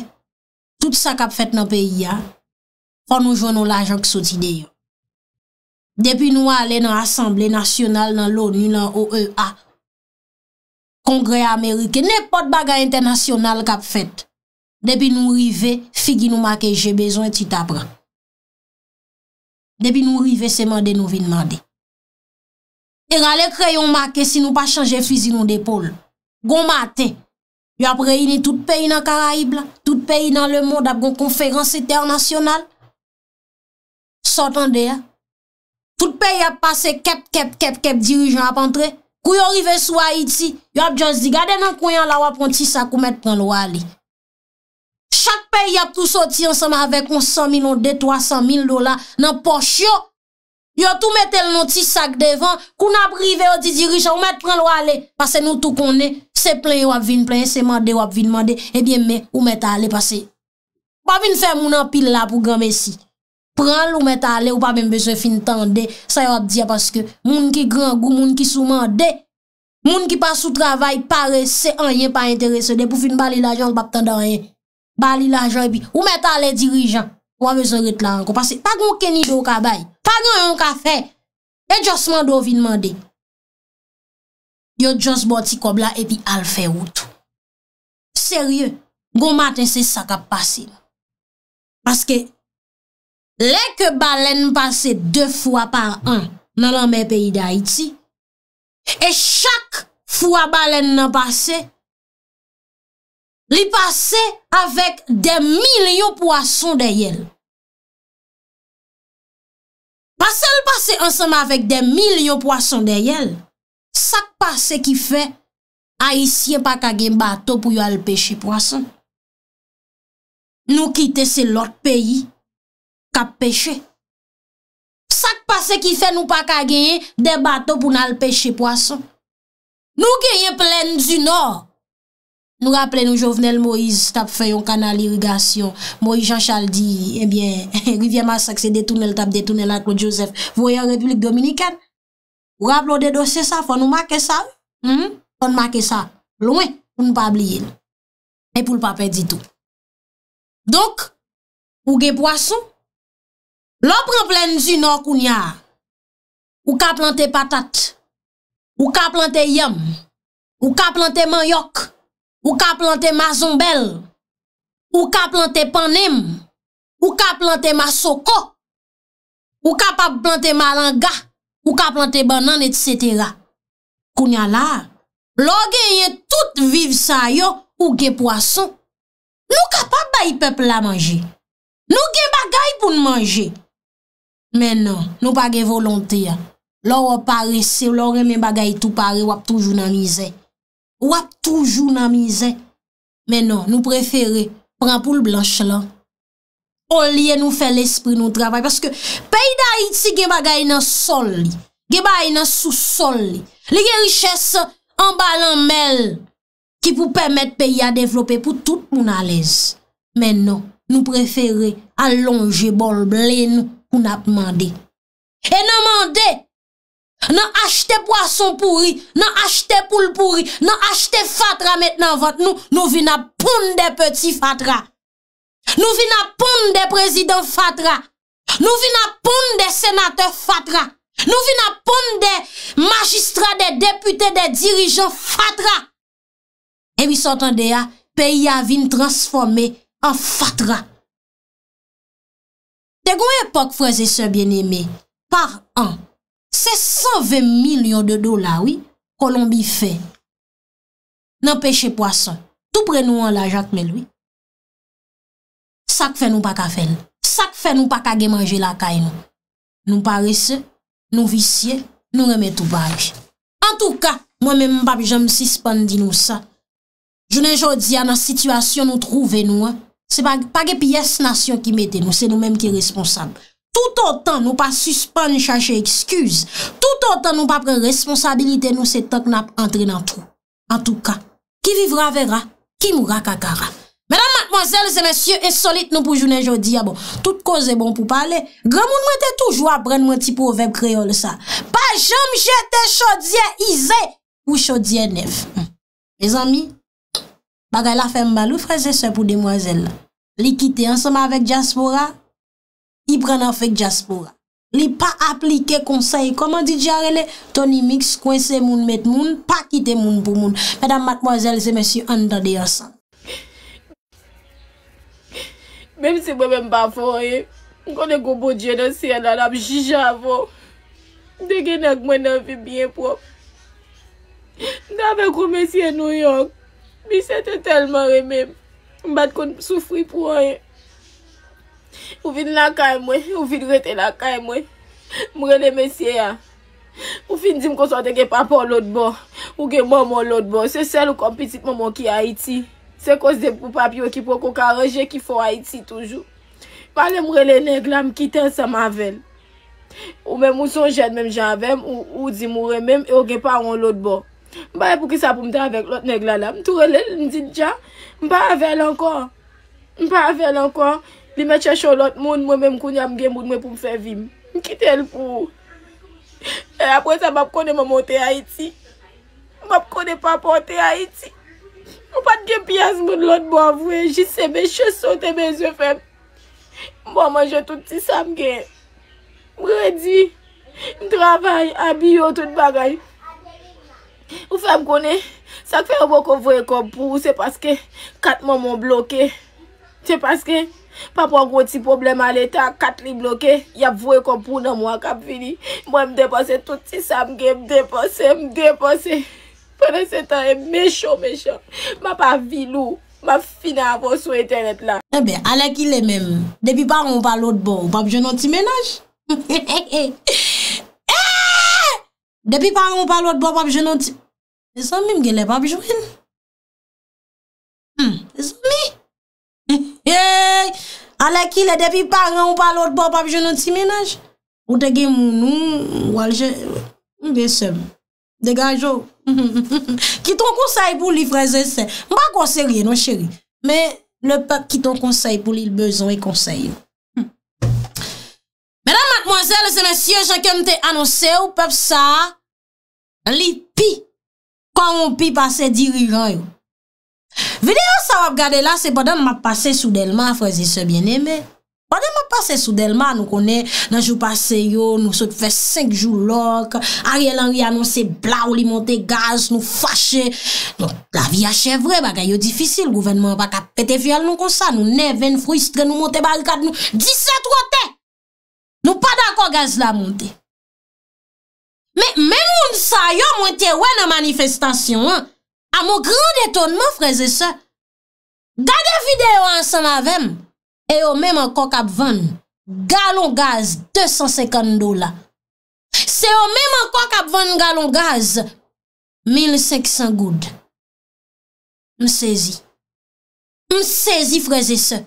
tout sa kap fet nan peyi ya, kon nou joun nou la jan kisot ide yo. Depi nou alen an asemble nasyonal nan louni nan OEA, kongre Amerike, nepot bagay internasyonal kap fet. Depi nou rive, figi nou make, jè bezon eti tabran. Depi nou rive, seman de nou vinman de. E rale kreyon make, si nou pa chanje fizi nou depol. Gon mate. Yo ap reyine tout peyi nan Karaib la, tout peyi nan le monde ap gon konferans eternasyonal. Sot an de ya. Tout peyi ap pase kep, kep, kep, kep dirijan ap entre. Kou yo rive sou Haiti, yo ap jazdi, gade nan kouyan la waponti sa koumet pran lo ali. Chak pey ap tou soti ansama avek On 100.000, on 2.000, 300.000 dola Nan poch yo Yo tou metel nou ti sak devan Kou na brive ou ti di richa Ou met pren lo ale Pase nou tou konen Se pleye wap vin, pleye se mande wap vin mande Ebyen men, ou met ale pase Pa vin fè moun an pil la pou gran mesi Pren lo ou met ale Ou pa men bezo fin tan de Sa yo ap diya paske Moun ki gran gou, moun ki sou mande Moun ki pa sou travay Pare se anye pa interese de Pou fin bali la jan, pap tan da anye bali la jan epi ou meta le dirijan wame zon ret la anko pase pa goun keni do ka bay pa goun yon ka fe e jossman do vinman de yo joss boti kob la epi al fe wotou serye goun maten se sakap pase paske leke balen pase de fwa par an nanan men peyi de Haiti e chak fwa balen nan pase e chak fwa balen nan pase li pase avèk de milyon poason de yèl. Pase l'pase ansèm avèk de milyon poason de yèl, sak pase ki fè, a isye pa kage mbato pou yo al peche poason. Nou kite se lòt peyi, kap peche. Sak pase ki fè nou pa kage, de bato pou yo al peche poason. Nou kage plèn zi nor, Nou rappele nou jovenel Moïse tap fè yon kanal irigasyon. Moïse Jean Chaldi, eh rivye masak se detounel tap detounel aklo Joseph, voyan Republik Dominikan. Ou rappele ou de dosye sa, fò nou make sa ou? Fò nou make sa, lounè, fò nou pa abliye nou. Mè pou l'papè ditou. Donk, ou ge poasou, lò pranplè nzi nò koun ya, ou ka plante patate, ou ka plante yam, ou ka plante manyok, Ou ka plante ma zonbel, ou ka plante panem, ou ka plante ma soko, ou ka pa plante maranga, ou ka plante banan, etc. Kounya la, lo genye tout vive sa yo ou genye poason. Nou ka pa bayi peple la manje. Nou genye bagay pou nan manje. Men nou, nou pa genye volontia. Lo wopare se, lo genye bagay tou pare wap tou jounanizey. Wap toujou nan mizè. Menon, nou preferè, pran pou l'blanche lan. O liye nou fè l'esprit nou travè. Paske, peyi da iti geba gay nan sol li. Geba ay nan sou sol li. Liye lichè se, an balan mel. Ki pou pèmèt peyi a devlopè pou tout moun alez. Menon, nou preferè, alonje bol blè nou koun ap mandè. E nan mandè! nan achete poason pouri, nan achete poul pouri, nan achete fatra metnen vat nou, nou vina poun de peti fatra. Nou vina poun de prezident fatra. Nou vina poun de senateur fatra. Nou vina poun de magistra, de depute, de dirijon fatra. Ewi sotan de ya, peyi ya vin transforme an fatra. De goun epok fwese se bien ime, par an, Se 120 milyon de dola, wè, kolombi fè. Nan peche po asan. Tou pre nou an la jak mel, wè. Sak fè nou pa ka fè nou. Sak fè nou pa ka ge manje la kay nou. Nou pare se, nou visye, nou reme tou bag. An tou ka, mwen men mbap jom si span di nou sa. Jounen jodi an an situasyon nou trouve nou an. Se pa ge piyes nasyon ki mette nou, se nou menm ki responsable. Tout an tan nou pa suspande chache ekskuse. Tout an tan nou pa pren responsabilite nou se tok nap entre nan trou. An tou ka, ki vivra vera, ki mwra kakara. Menan matmoazel, se men sye insolite nou pou jounen jodi ya ah bo. Tout koze bon pou pale, gremoun mwen te toujwa pren mwen tipo ou veb kreol sa. Pa jom jete chodien izè ou chodien nef. E zami, bagay la fem balou fraze se pou demmoazel la. Likite ansama vek janspora, i prena fek jaspoura li pa aplike konsey koman di jarele toni miks kwen se moun met moun pa kite moun pou moun mèdam matboazel se mèsyou andade yasan mèm se mwen mbafo e mkon e gobo dje nan sè nan ap jijavo de gen ak mwen nan vi biye prop nan mwen kou mèsyou nou yonk mi sète telman e mèm mbat kon soufri pou ane Ou fin lakay mwen, ou fin wete lakay mwen Mwen le mesye ya Ou fin di m konsante ge papon lout bon Ou ge moun moun lout bon Se sel ou kompitit moun moun ki Haiti Se kos de pou papyo ki pou kou karaje ki foun Haiti toujou Palen mwen le neglam ki ten sa mavel Ou men mouson jen men janvem Ou di moun remem e ou ge pan moun lout bon Mwen baye pou ki sa pou mden avek lot neglam la Mwen tou rele, mwen di jan Mwen pa avel ankon Mwen pa avel ankon Li me chachon lot moun, mwen men mkoun ya mgen moun mwen pou mfe vim. Mkite l pou ou. E apwè sa mbap kone mwamote a iti. Mbap kone papote a iti. Mpate gen piyaz moun lot mwa vwe. Jise mwen chosote mwen zöfèm. Mbwa manje touti sa mgen. Mwè di. Dravay, abiyo, tout bagay. Mwè fèm kone. Sak fè mwen kovwe kom pou ou. Se paske kat mwen mwen bloke. Se paske... Pa pou an gwo ti problem ale ta, kat li bloke, ya vwe kompou nan mwa kap vini. Mwen m depose touti sa mge, m depose, m depose. Pwene se ta e mechon, mechon. Ma pa vilou, ma fina an pou sou internet la. Ebe, eh ale ki le mem. Depi pa an ou pa lout bo, pa bi joun an ti menaj. Eh! Depi pa an ou pa lout bo, pa bi joun an ti... Se son mim gen le pa bi joun. Alè ki lè depi parè ou pa lòt bò pa pi jè nòt si menèj. Ou te gen moun nou, ou al jè, mwen bè sè moun. Dèganjò. Ki ton konsey pou li freze sè. Mwen konsey rè nan chèri. Mè le pep ki ton konsey pou li lbezon e konsey yo. Mèdèm matmoazèl, se mèsyè, chèkèm te anonsè ou pep sa. Li pi. Konon pi pa se dirijan yo. Vede an sa wap gade la se padan ma pase soudelman, frezi se bieneme. Padan ma pase soudelman, nou konen nanjou pase yo, nou sot fe 5 jou lok, a rielan rian nou se bla ou li monte gaz, nou fache. La vi ache vre, baka yo difisil, gouvenman baka pete fial nou konsa, nou neven, fristre, nou monte barikad, nou diset roten. Nou padan kon gaz la monte. Me moun sa yo monte wè nan manifestasyon an, A moun grand etonman freze se, gade videyo an san avem, e yo mèm an kon kap van galon gaz 250 dola. Se yo mèm an kon kap van galon gaz 1500 goud. M sezi. M sezi freze se.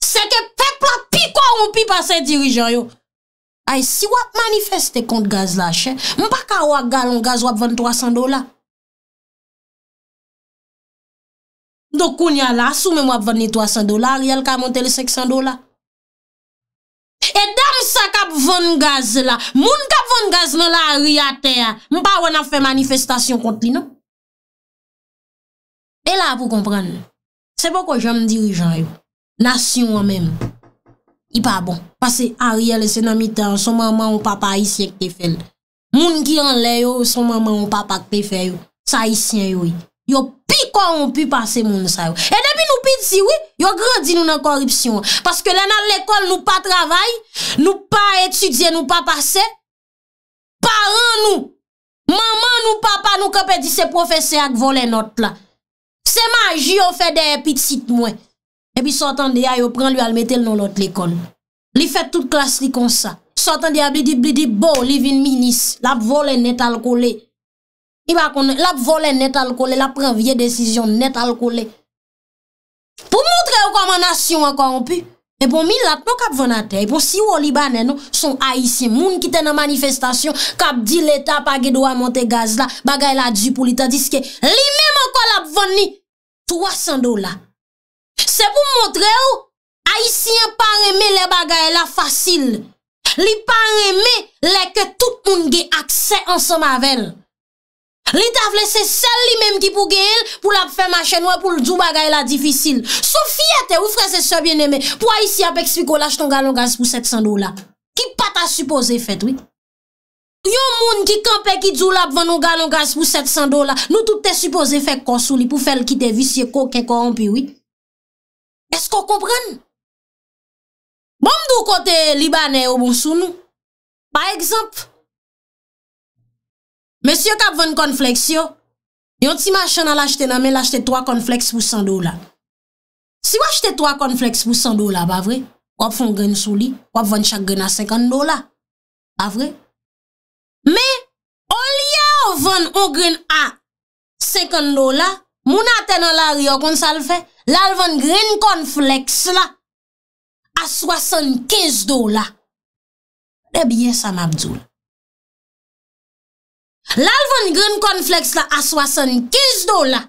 Se ke pek pwa pi koron pi pa se dirijan yo. Ay si wap manifeste kont gaz la che, m pa ka wap galon gaz wap 2300 dola. Do kounya la, sou men wap vane 300 do la, a riyal ka monte le 500 do la. E dam sa kap vane gaz la, moun kap vane gaz nan la a riyate ya. Mpa wana fwe manifestasyon konti nan. E la pou kompran, sebo ko jom dirijan yo, nasyon wamem. I pa bon, pase a riyal se nan mi tan, son maman ou papa isye k te fel. Moun ki an le yo, son maman ou papa k te fel yo, sa isyen yo yo. Yo pi koron pi pase moun sa yo. E debi nou pi di wè, yo grandi nou nan koripsyon. Paske lè nan l'ekol nou pa travay, nou pa etudye, nou pa pase. Paran nou, maman nou, papa nou, kepe di se profese ak vole not la. Se maji yo fè de epitit mwen. Ebi sotan di a yo pran lü al metel nou not l'ekol. Li fè tout klas li konsa. Sotan di a bli di bli di bo li vin minis. Lap vole net al kole. l ap vole net al kole, l ap pran vie desisyon net al kole. Pou moutre ou kwa manasyon akwa an pu, e pou milat nou kap venate, e pou si ou li banen nou, son haisyen, moun ki ten nan manifestasyon, kap di l eta pa ge do a monte gaz la, bagay la djipou li ta diske, li men mou kwa l ap veni, 300 dola. Se pou moutre ou, haisyen pa reme le bagay la fasil, li pa reme le ke tout moun ge akse anson mavel. Li taf lese sel li menm ki pou ge il pou lap fe machen wè pou ljou bagay la difisil. Sou fiyate ou freze se bien eme pou a yisi ap ekspiko oh, lach ton galon gaz pou 700 dola. Ki pata suppose fet wè. Yon moun ki kampe ki djou lap vè non galon gaz pou 700 dola. Nou toute te suppose fet konsou li pou fel ki te visye kò ke kò anpi wè. Esko kompren? Bon mdou kote libanè obonsou nou. Par ekzamp. Men si yo kap ven kon fleks yo, yon ti machan al achete nan men la achete 3 kon fleks pou 100 dola. Si yo achete 3 kon fleks pou 100 dola, ba vre? Wap fon gren sou li, wap ven chak gren a 50 dola. Ba vre? Me, olye ou ven o gren a 50 dola, moun a ten an la riyo kon sa l fe, la ven gren kon fleks la a 75 dola. Debyen sa mabdou la. La lvan gwen kon fleks la a 75 do la.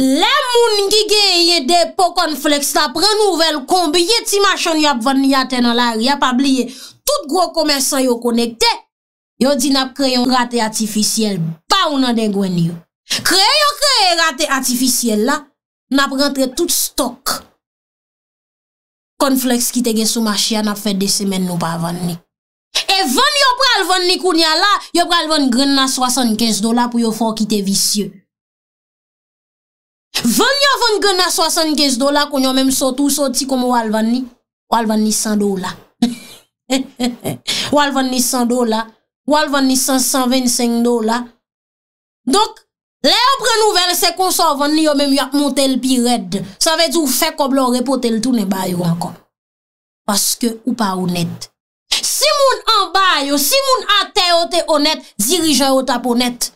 Le moun ki geye depo kon fleks la pre nouvel konbiye ti machan yap vane yate nan la riyap abliye. Tout gro komersan yo konekte. Yo di nap kreye yon rate atifisyel ba ou nan den gwen yo. Kreye yon kreye rate atifisyel la nap rentre tout stok. Kon fleks ki tege sou machi ya nap fe de semen nou ba vane ni. E ven yo pral ven ni koun ya la, yo pral ven gren na 75 dola pou yo fò ki te visye. Ven yo ven gren na 75 dola koun yo menm sotou soti koum wal ven ni, wal ven ni 100 dola. Wal ven ni 100 dola, wal ven ni 125 dola. Donk, le yo pren nouvel se konson ven ni yo menm yon montel pi red. Sa ve di ou fe kob lon repote l tou ne bayran kon. Paske ou pa ou net. Si moun an ba yo, si moun an te yo te onet, dirije yo tap onet.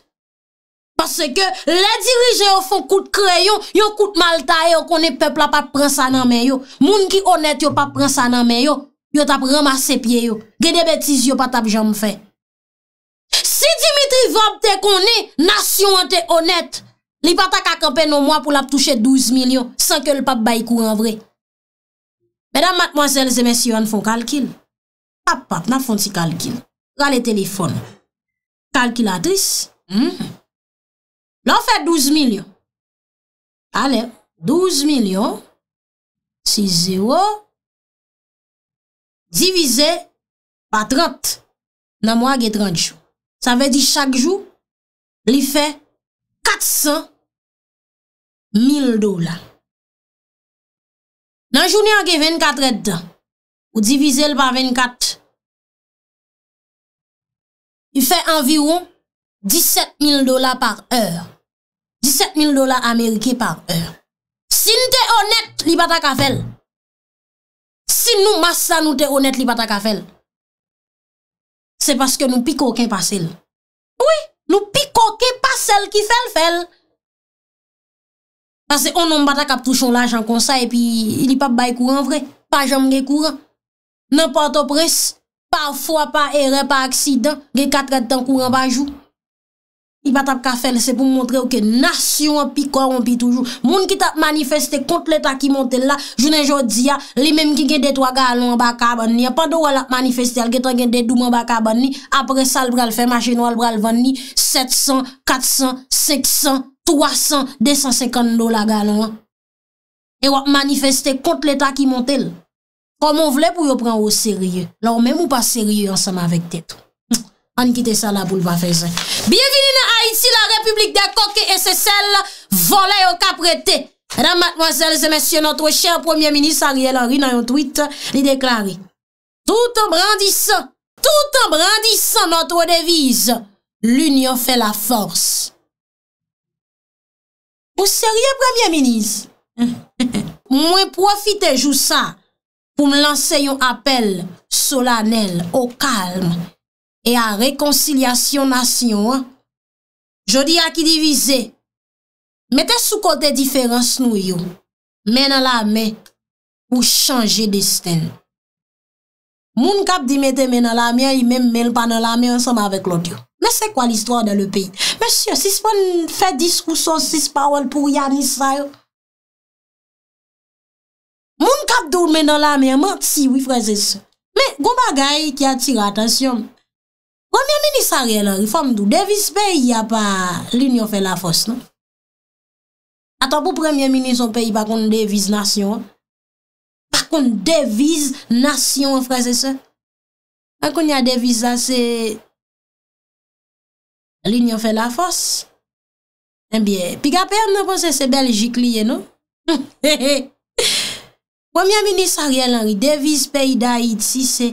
Paske le dirije yo fon kout kreyon, yo kout malta yo konen pepla pap pransa nan men yo. Moun ki onet yo pap pransa nan men yo, yo tap ramase pie yo. Gede betis yo patap jam fe. Si Dimitri Vap te konen, nasyon yo te onet. Li pata kakampen nou mwa pou lap touche 12 milyon, san ke l pap bayi kou an vre. Medan matmwazel zemensi yo an fon kalkil. A pat, na fon si kalkil. Ra le telefon. Kalkilatris. La ou fe 12 milyon. Ale, 12 milyon. Si 0. Divize pa 30. Nan mwa ge 30 jou. Sa ve di chak jou. Li fe 400.000 dola. Nan jouni an ge 24 etan. Ou divize l par 24. Y fe envirou 17000 dola par eur. 17000 dola amerike par eur. Si nou te honet li pata ka fel. Si nou massa nou te honet li pata ka fel. Se paske nou pikoke pasel. Oui, nou pikoke pasel ki fel fel. Paske ou nou pata kap touchon l ajan konsa e pi li pa bay kouran vre. Pa jom ge kouran. Nanpante pres, pa fwa, pa ere, pa aksidan, ge katre tan kou an bajou. I pat ap ka fel, se pou mwontre ou ke nasyon an pi kor an pi toujou. Moun ki tap manifeste kont leta ki montel la, jounen jodi ya, li menm ki gen detwa galan an baka ban ni. Apan do wala ap manifeste al, ge tan gen detwa an baka ban ni, apre sa l bral fe, machen wale bral van ni, 700, 400, 600, 300, 250 do la galan la. E wap manifeste kont leta ki montel. komon vle pou yo pran ou serye. Lò mèm ou pa serye ansèm avèk tètou. An kite sa la boule va fè zè. Bienviline a iti la republik de kokè et sè sel volè ou kapretè. Madame, mademoiselles et messieurs, notre cher premier ministre Ariel Henry nan yon tweet li deklaré. Tout en brandissant, tout en brandissant notre devise, l'union fè la force. Ou serye premier ministre? Mwen profite jou sa. pou m lanse yon apel solanel, o kalm, e a rekoncilasyon nasyon. Je di akidivize, mette sou kote diferans nou yon, men alame, pou chanje desten. Moun kap di mette men alame, yon men men pan alame ansanm avek lodyon. Mè se kwa l'histoire de l'e peyi? Mè sè, si s'pon fè diskouson, si s'pawol pou yon isayon, Moun kap do men do la mè, mè ti wifre zè se. Mè, goma gay ki atire atensyon. Premier ministre a rè lan, reform do, devise peyi a pa l'union fè la fòs, non? Atan pou premier ministre an peyi pa kon devise nasyon, an? Pa kon devise nasyon, fè zè se. An kon ya devise zase, l'union fè la fòs. Mè biè, pi ga pey an mè posè se Belgique liye, non? He he he. Premier Ministre Ariel Henry devise peyi daid si se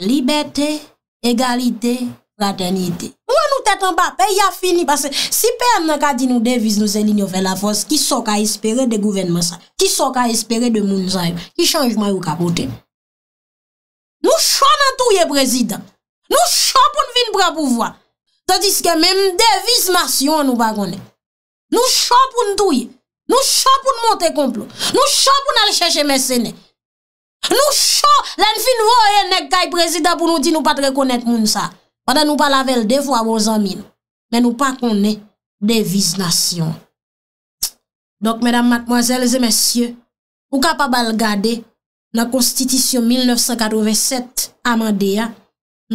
Liberté, Egalité, Fraternité. Mwen nou tèt an pa peyi ya fini pasè. Si pey an nan ka di nou devise nou zèni nyo fè la fòs, ki so ka espere de gouvernement sa, ki so ka espere de mounzaym, ki chanjman ou kapote. Nou chan nan touye, Prezident. Nou chan pou nou vin pra pouvoi. Sa diske men devise masyon nou bagone. Nou chan pou nou touye. Nou chan pou nou monte komplo Nou chan pou nou alè chèche mè sè nè Nou chan Lè n'fi nou oye nèk kaj prezida pou nou di nou patre konèt moun sa Wanda nou pa lavel devwa wò zanmin Mè nou pa konè De viznasyon Dok mèdam matmoazèl zè mèsyè Ou ka pa balgade Nan konstitisyon 1987 Amadea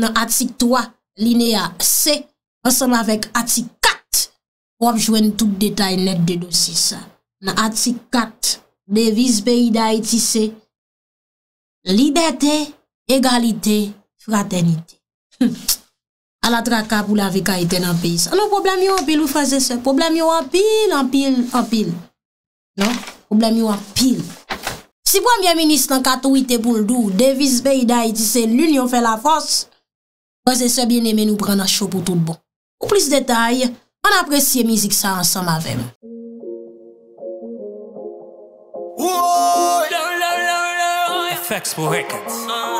Nan atik 3 Linea C Anseman vek atik 4 Wap jwen tout detay net de dosis sa nan atik kat devis beyi da itise Liberté, Egalité, Fraternité. A la traka pou la vika ite nan peyi sa. An nou problem yo an pil ou faze se? Problem yo an pil, an pil, an pil. Non? Problem yo an pil. Si pou an byen minist nan kat ou ite pou l'dou, devis beyi da itise, l'union fè la fòs, faze se bien eme nou pran an chò pou tout bon. Ou plis detay, an apresye mizik sa ansan ma vem. Whoa! Low, low, low, low. Records. Uh,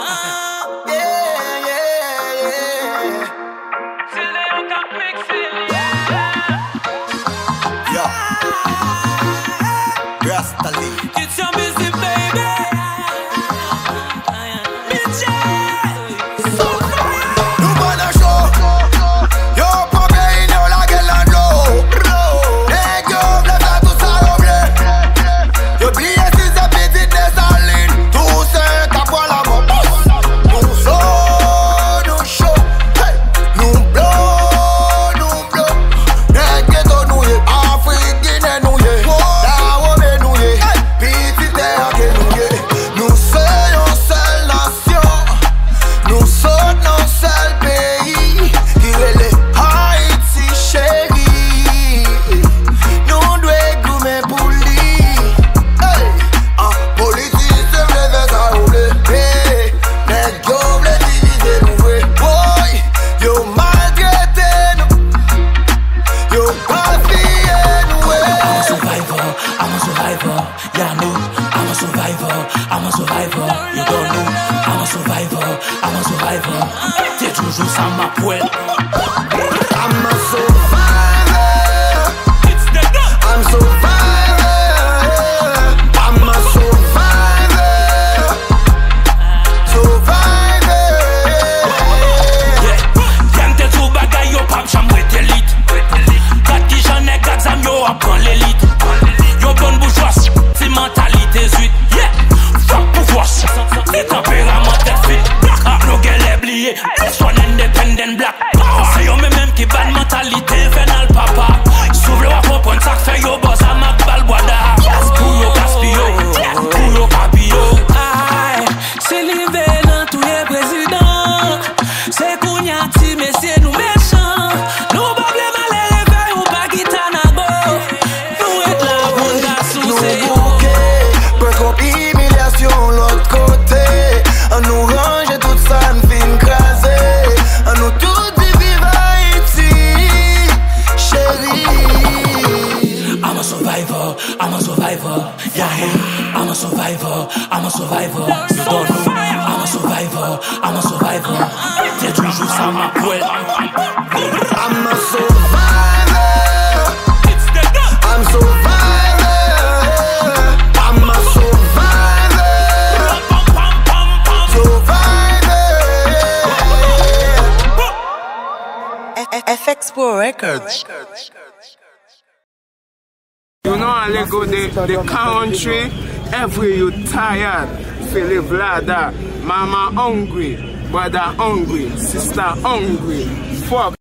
The country, every you tired Fili vlada, mama hungry Wada hungry, sista hungry Fok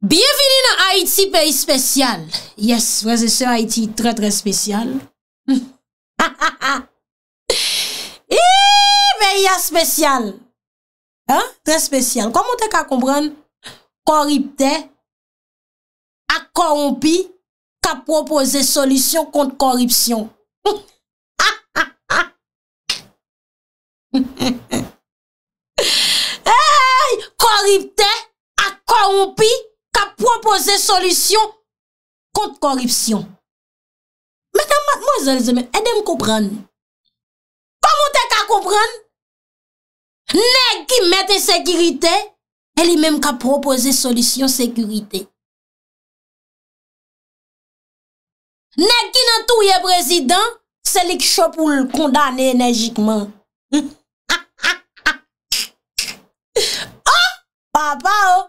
Bienveni na Haiti paye spesyal Yes, waze se Haiti tre tre spesyal Ha ha y a spesyal. Tre spesyal. Koumou te ka koumpran? Koripte a korompi ka propose solisyon kont koripsyon. Ha ha ha! Ha ha ha! Hei! Koripte a korompi ka propose solisyon kont koripsyon. Mwen a mwen zanze men, e de m koumpran? Koumou te ka koumpran? Ne ki mette sekirite, e li menm ka propoze solisyon sekirite. Ne ki nan touye prezident, se li kchop ou l kondane enerjikman. Oh, papa oh!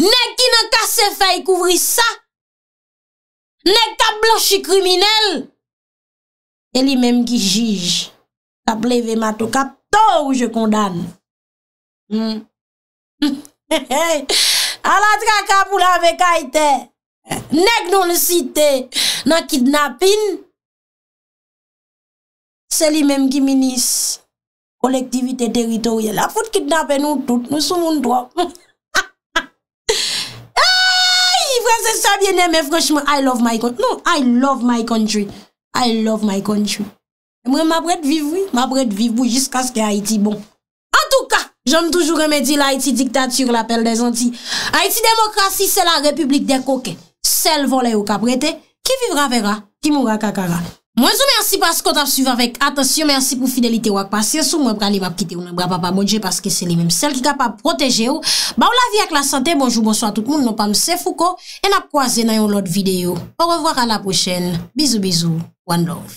Ne ki nan ka se faye kouvri sa, ne ka blanchi kriminel, e li menm ki jige, ka pleve mato kap, To ou je kondan. A hmm. la tra kapou la vek a ite. Neg nou le site. Nan kidnapin. Se li menm ki minis. Kolektivite teritorye la. Fout kidnapen nou tout. Nou sou moun doa. Ayy. Franses sa biene. Men fransman. I love my country. Non. I love my country. I love my country. Mwen m apret vivwi, m apret vivwi Jiska skè Haiti bon An touka, jom toujou remedi l'Haiti diktat Sur l'apel de zanti Haiti demokrasi, se la republik de koke Sel volè ou kaprete Ki vivra vera, ki moura kakara Mwen sou mersi paskot ap suyve avèk Atensyon mersi pou fidelite wak pasyansou Mwen pran li wap kite ou nan bra pa pa modje Paske se li mèm sel ki ka pa proteje ou Ba ou la vi ak la sante, bonjou, bonso a tout moun Non pa nou se fouko, en ap kwa zè nan yon lot videyo Ou revwak an la pochèl Bizou bizou, one love